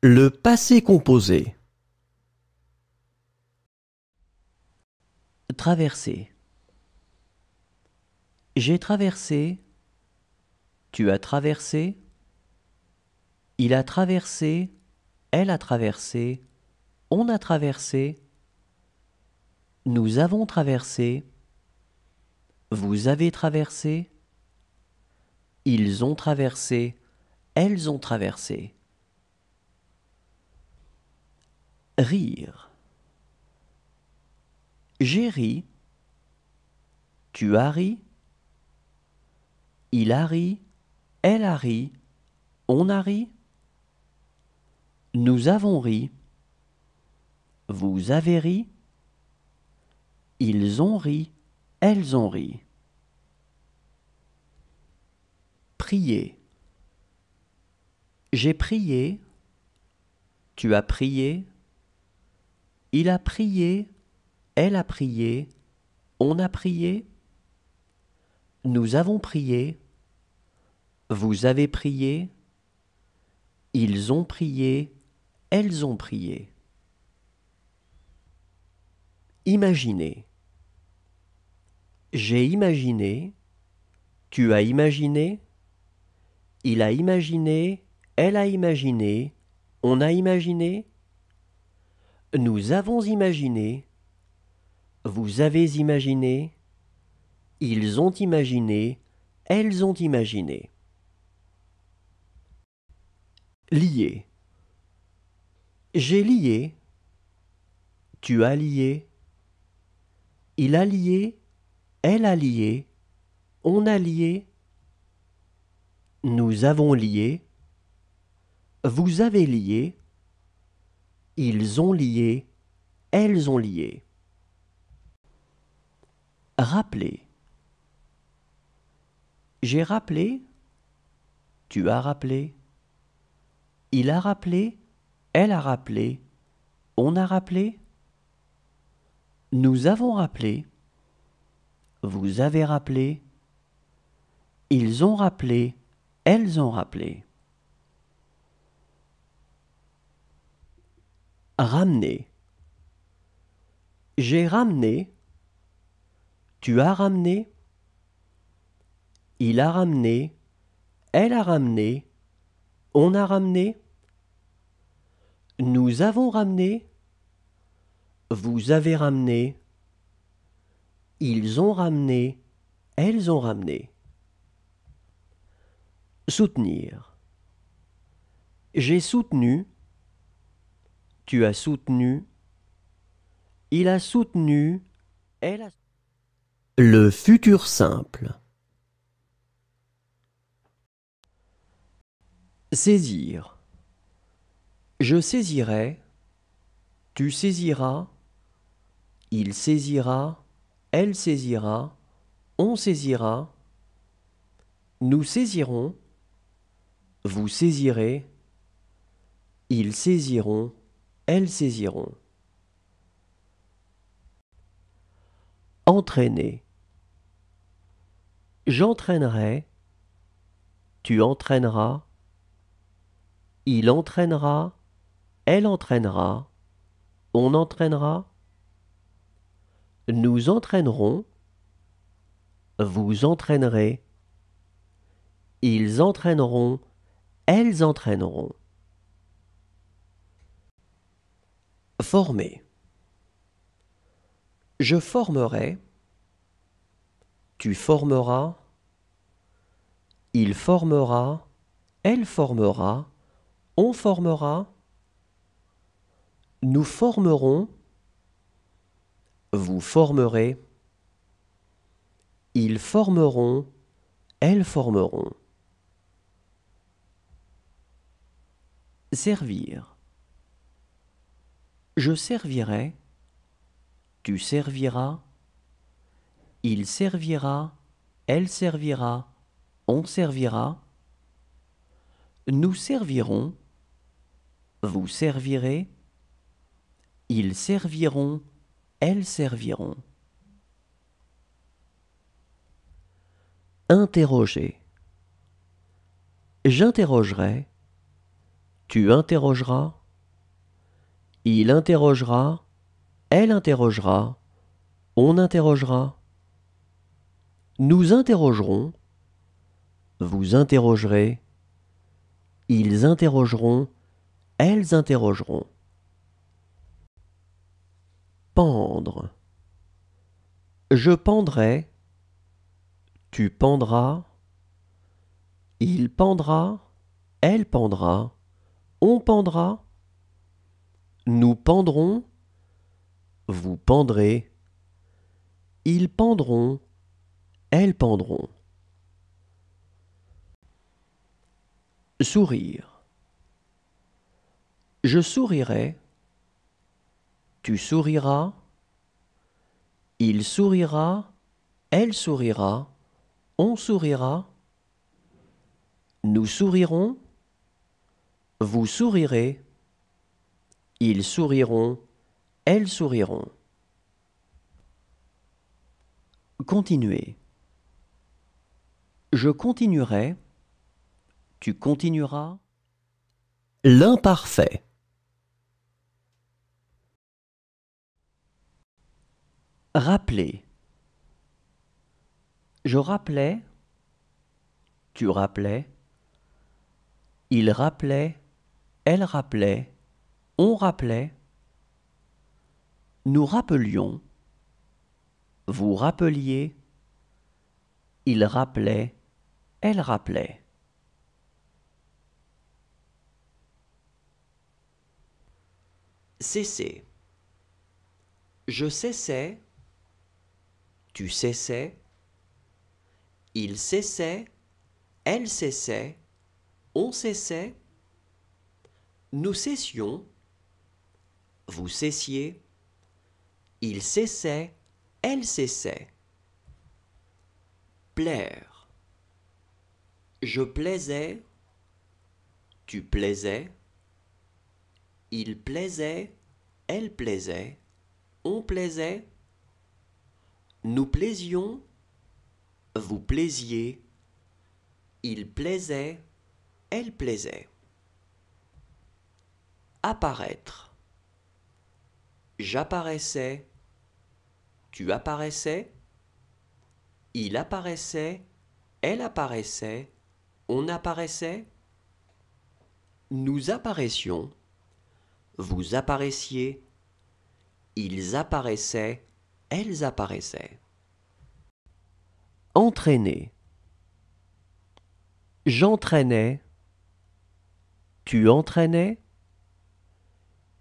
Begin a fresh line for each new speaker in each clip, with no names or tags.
Le passé composé.
Traverser. J'ai traversé. Tu as traversé. Il a traversé. Elle a traversé. On a traversé. Nous avons traversé. Vous avez traversé. Ils ont traversé. Elles ont traversé. Rire. J'ai ri. Tu as ri. Il a ri. Elle a ri. On a ri. Nous avons ri. Vous avez ri. Ils ont ri. Elles ont ri. Prier. J'ai prié. Tu as prié. Il a prié, elle a prié, on a prié, nous avons prié, vous avez prié, ils ont prié, elles ont prié. Imaginez. J'ai imaginé, tu as imaginé, il a imaginé, elle a imaginé, on a imaginé, nous avons imaginé, vous avez imaginé, ils ont imaginé, elles ont imaginé. Lié. J'ai lié, tu as lié, il a lié, elle a lié, on a lié, nous avons lié, vous avez lié, ils ont lié, elles ont lié. Rappeler. J'ai rappelé, tu as rappelé, il a rappelé, elle a rappelé, on a rappelé, nous avons rappelé, vous avez rappelé, ils ont rappelé, elles ont rappelé. Ramener. J'ai ramené. Tu as ramené. Il a ramené. Elle a ramené. On a ramené. Nous avons ramené. Vous avez ramené. Ils ont ramené. Elles ont ramené. Soutenir. J'ai soutenu. Tu as soutenu. Il a soutenu. Elle a... Le futur simple. Saisir. Je saisirai. Tu saisiras. Il saisira. Elle saisira. On saisira. Nous saisirons. Vous saisirez. Ils saisiront elles saisiront. Entraîner. J'entraînerai, tu entraîneras, il entraînera, elle entraînera, on entraînera, nous entraînerons, vous entraînerez, ils entraîneront, elles entraîneront. Former. Je formerai. Tu formeras. Il formera. Elle formera. On formera. Nous formerons. Vous formerez. Ils formeront. Elles formeront. Servir. Je servirai, tu serviras, il servira, elle servira, on servira, nous servirons, vous servirez, ils serviront, elles serviront. Interroger. J'interrogerai, tu interrogeras, il interrogera, elle interrogera, on interrogera. Nous interrogerons, vous interrogerez, ils interrogeront, elles interrogeront. Pendre. Je pendrai, tu pendras, il pendra, elle pendra, on pendra. Nous pendrons, vous pendrez, ils pendront, elles pendront. Sourire. Je sourirai, tu souriras, il sourira, elle sourira, on sourira, nous sourirons, vous sourirez, ils souriront, elles souriront. Continuer. Je continuerai. Tu continueras. L'imparfait. Rappeler. Je rappelais. Tu rappelais. Il rappelait. Elle rappelait. On rappelait. Nous rappelions. Vous rappeliez. Il rappelait. Elle rappelait. Cesser. Je cessais. Tu cessais. Il cessait. Elle cessait. On cessait. Nous cessions vous cessiez, il cessait, elle cessait. Plaire. Je plaisais, tu plaisais, il plaisait, elle plaisait, on plaisait, nous plaisions, vous plaisiez, il plaisait, elle plaisait. Apparaître. J'apparaissais. Tu apparaissais. Il apparaissait. Elle apparaissait. On apparaissait. Nous apparaissions. Vous apparaissiez. Ils apparaissaient. Elles apparaissaient. Entraîner. J'entraînais. Tu entraînais.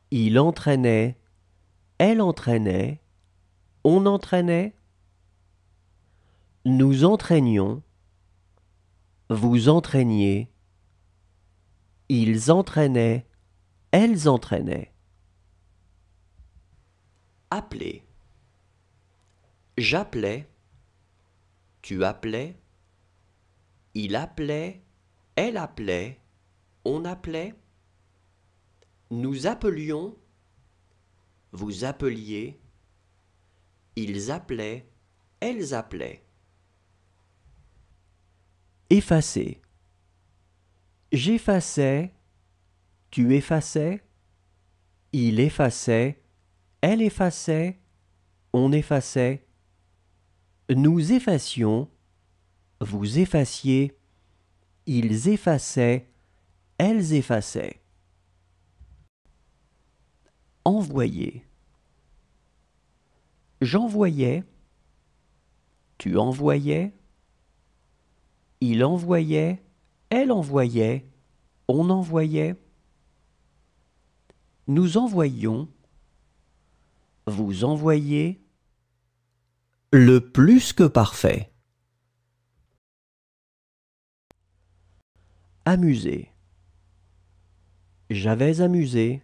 Il entraînait. Elle entraînait, on entraînait, nous entraînions, vous entraîniez, ils entraînaient, elles entraînaient. Appeler. J'appelais, tu appelais, il appelait, elle appelait, on appelait. Nous appelions, vous appeliez, ils appelaient, elles appelaient. Effacer. J'effaçais, tu effaçais, il effaçait, elle effaçait, on effaçait. Nous effacions, vous effaciez, ils effaçaient, elles effaçaient envoyer. J'envoyais, tu envoyais, il envoyait, elle envoyait, on envoyait. Nous envoyions, vous envoyez. Le plus que parfait. Amuser. J'avais amusé.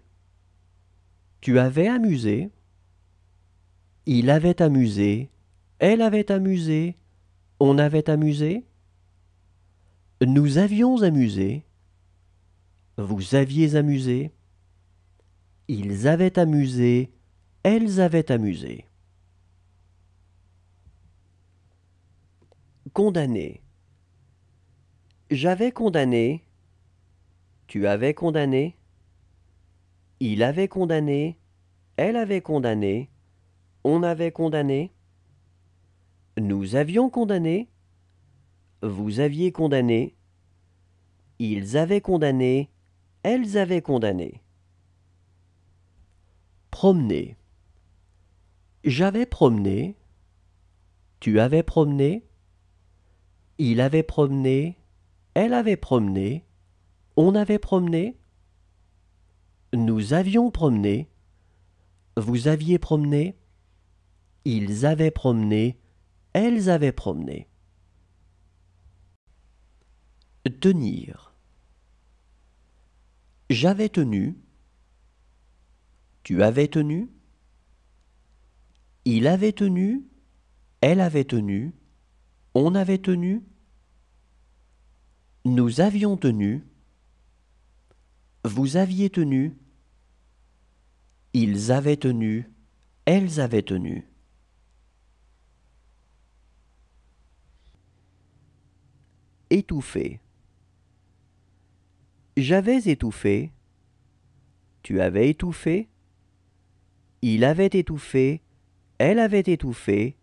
Tu avais amusé. Il avait amusé. Elle avait amusé. On avait amusé. Nous avions amusé. Vous aviez amusé. Ils avaient amusé. Elles avaient amusé. Condamné. J'avais condamné. Tu avais condamné. Il avait condamné, elle avait condamné, on avait condamné, nous avions condamné, vous aviez condamné, ils avaient condamné, elles avaient condamné. Promener. J'avais promené, tu avais promené, il avait promené, elle avait promené, on avait promené. Nous avions promené. Vous aviez promené. Ils avaient promené. Elles avaient promené. Tenir. J'avais tenu. Tu avais tenu. Il avait tenu. Elle avait tenu. On avait tenu. Nous avions tenu. Vous aviez tenu, ils avaient tenu, elles avaient tenu. Étouffé. J'avais étouffé, tu avais étouffé, il avait étouffé, elle avait étouffé,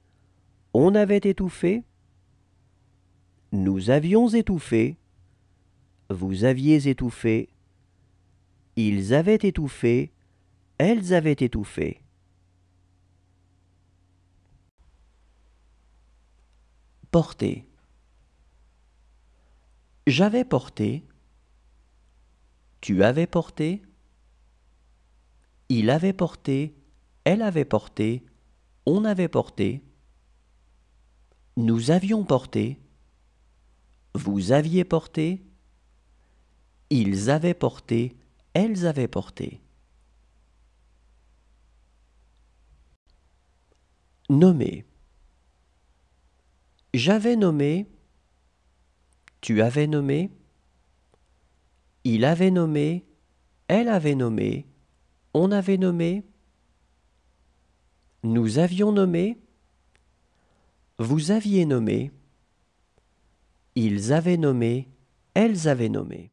on avait étouffé, nous avions étouffé, vous aviez étouffé, ils avaient étouffé, elles avaient étouffé. Porter. J'avais porté. Tu avais porté. Il avait porté. Elle avait porté. On avait porté. Nous avions porté. Vous aviez porté. Ils avaient porté elles avaient porté. Nommé. J'avais nommé, tu avais nommé, il avait nommé, elle avait nommé, on avait nommé, nous avions nommé, vous aviez nommé,
ils avaient nommé, elles avaient nommé.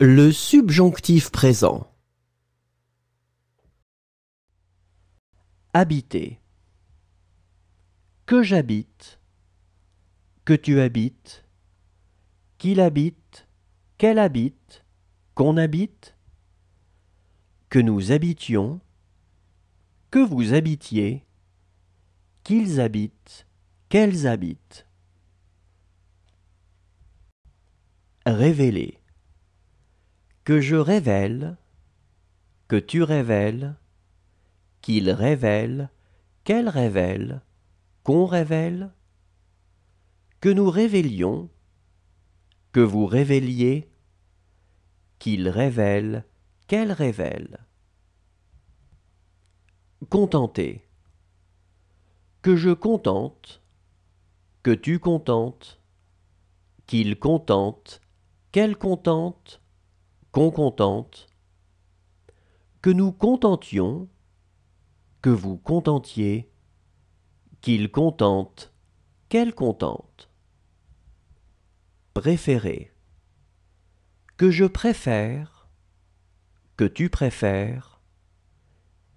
Le subjonctif présent.
Habiter. Que j'habite. Que tu habites. Qu'il habite. Qu'elle habite. Qu'on habite. Que nous habitions. Que vous habitiez. Qu'ils habitent. Qu'elles habitent. Révéler que je révèle, que tu révèles, qu'il révèle, qu'elle révèle, qu'on révèle, que nous révélions, que vous révéliez, qu'il révèle, qu'elle révèle. Contenter. Que je contente, que tu contentes, qu'il contente, qu'elle contente, qu'on contente, que nous contentions, que vous contentiez, qu'il contente, qu'elle contente. Préférer. Que je préfère, que tu préfères,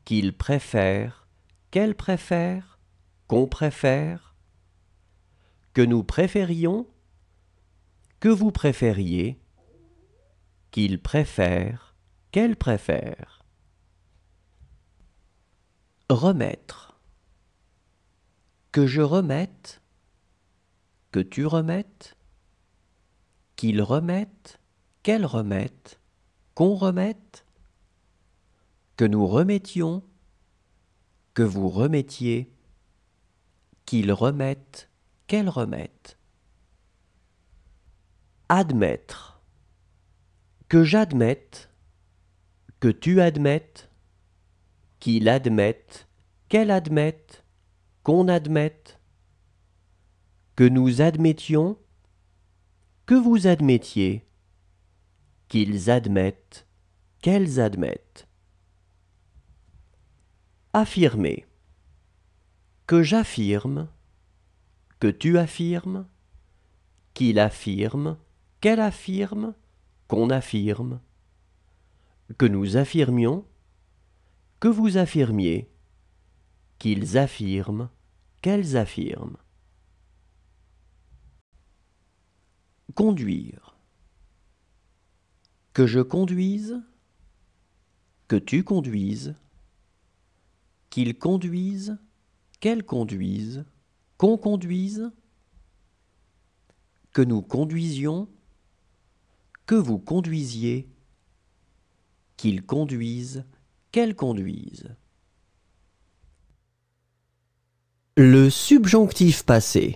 qu'il préfère, qu'elle préfère, qu'on préfère, que nous préférions, que vous préfériez, qu'il préfère, qu'elle préfère. Remettre. Que je remette, que tu remettes, qu'il remette, qu'elle remette, qu'on remette, que nous remettions, que vous remettiez, qu'il remette, qu'elle remette. Admettre que j'admette, que tu admettes, qu'il admette, qu'elle admette, qu'on admette, que nous admettions, que vous admettiez, qu'ils admettent, qu'elles admettent. Affirmer. Que j'affirme, que tu affirmes, qu'il affirme, qu'elle affirme, qu'on affirme, que nous affirmions, que vous affirmiez, qu'ils affirment, qu'elles affirment. Conduire. Que je conduise, que tu conduises, qu'ils conduisent, qu'elles conduisent, qu'on conduise, que nous conduisions, que vous conduisiez, qu'ils conduisent, qu'elles conduisent.
Le subjonctif passé.